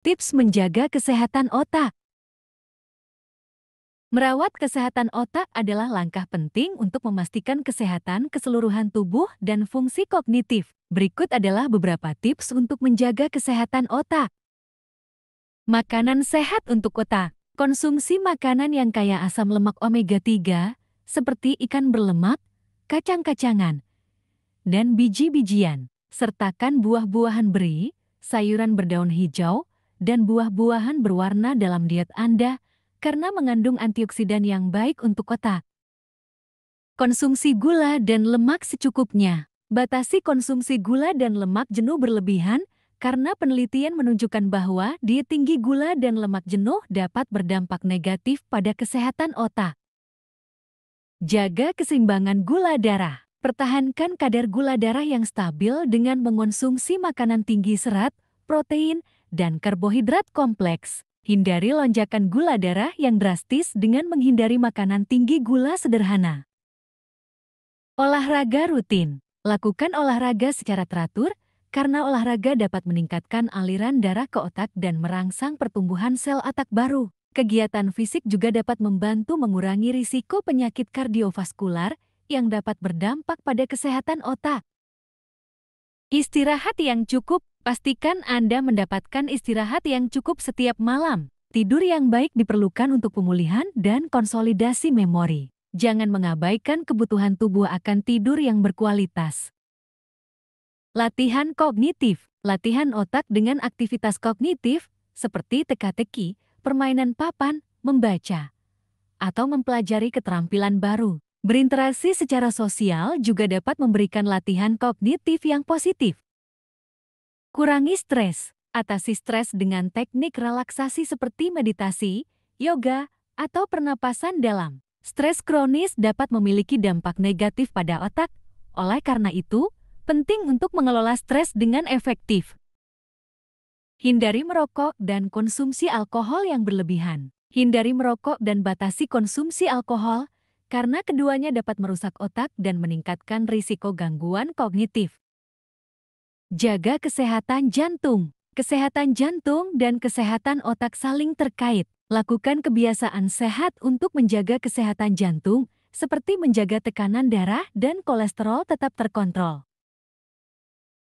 Tips menjaga kesehatan otak. Merawat kesehatan otak adalah langkah penting untuk memastikan kesehatan keseluruhan tubuh dan fungsi kognitif. Berikut adalah beberapa tips untuk menjaga kesehatan otak. Makanan sehat untuk otak. Konsumsi makanan yang kaya asam lemak omega 3 seperti ikan berlemak, kacang-kacangan, dan biji-bijian. Sertakan buah-buahan beri, sayuran berdaun hijau, dan buah-buahan berwarna dalam diet Anda karena mengandung antioksidan yang baik untuk otak. Konsumsi gula dan lemak secukupnya. Batasi konsumsi gula dan lemak jenuh berlebihan karena penelitian menunjukkan bahwa diet tinggi gula dan lemak jenuh dapat berdampak negatif pada kesehatan otak. Jaga keseimbangan gula darah. Pertahankan kadar gula darah yang stabil dengan mengonsumsi makanan tinggi serat, protein, dan karbohidrat kompleks. Hindari lonjakan gula darah yang drastis dengan menghindari makanan tinggi gula sederhana. Olahraga rutin. Lakukan olahraga secara teratur karena olahraga dapat meningkatkan aliran darah ke otak dan merangsang pertumbuhan sel atak baru. Kegiatan fisik juga dapat membantu mengurangi risiko penyakit kardiovaskular yang dapat berdampak pada kesehatan otak. Istirahat yang cukup, pastikan Anda mendapatkan istirahat yang cukup setiap malam. Tidur yang baik diperlukan untuk pemulihan dan konsolidasi memori. Jangan mengabaikan kebutuhan tubuh akan tidur yang berkualitas. Latihan kognitif Latihan otak dengan aktivitas kognitif, seperti teka-teki, permainan papan, membaca, atau mempelajari keterampilan baru. Berinteraksi secara sosial juga dapat memberikan latihan kognitif yang positif. Kurangi stres. Atasi stres dengan teknik relaksasi seperti meditasi, yoga, atau pernapasan dalam. Stres kronis dapat memiliki dampak negatif pada otak, oleh karena itu, penting untuk mengelola stres dengan efektif. Hindari merokok dan konsumsi alkohol yang berlebihan. Hindari merokok dan batasi konsumsi alkohol karena keduanya dapat merusak otak dan meningkatkan risiko gangguan kognitif. Jaga kesehatan jantung. Kesehatan jantung dan kesehatan otak saling terkait. Lakukan kebiasaan sehat untuk menjaga kesehatan jantung, seperti menjaga tekanan darah dan kolesterol tetap terkontrol.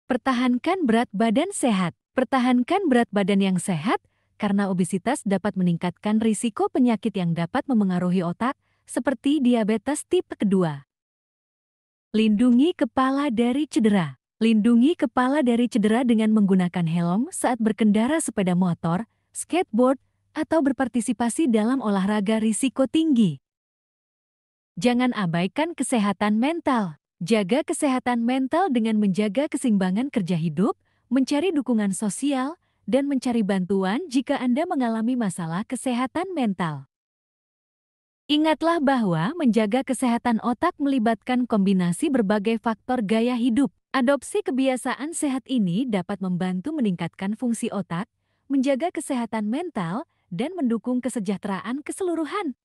Pertahankan berat badan sehat. Pertahankan berat badan yang sehat karena obesitas dapat meningkatkan risiko penyakit yang dapat memengaruhi otak, seperti diabetes tipe kedua. Lindungi kepala dari cedera. Lindungi kepala dari cedera dengan menggunakan helm saat berkendara sepeda motor, skateboard, atau berpartisipasi dalam olahraga risiko tinggi. Jangan abaikan kesehatan mental. Jaga kesehatan mental dengan menjaga keseimbangan kerja hidup, mencari dukungan sosial, dan mencari bantuan jika Anda mengalami masalah kesehatan mental. Ingatlah bahwa menjaga kesehatan otak melibatkan kombinasi berbagai faktor gaya hidup. Adopsi kebiasaan sehat ini dapat membantu meningkatkan fungsi otak, menjaga kesehatan mental, dan mendukung kesejahteraan keseluruhan.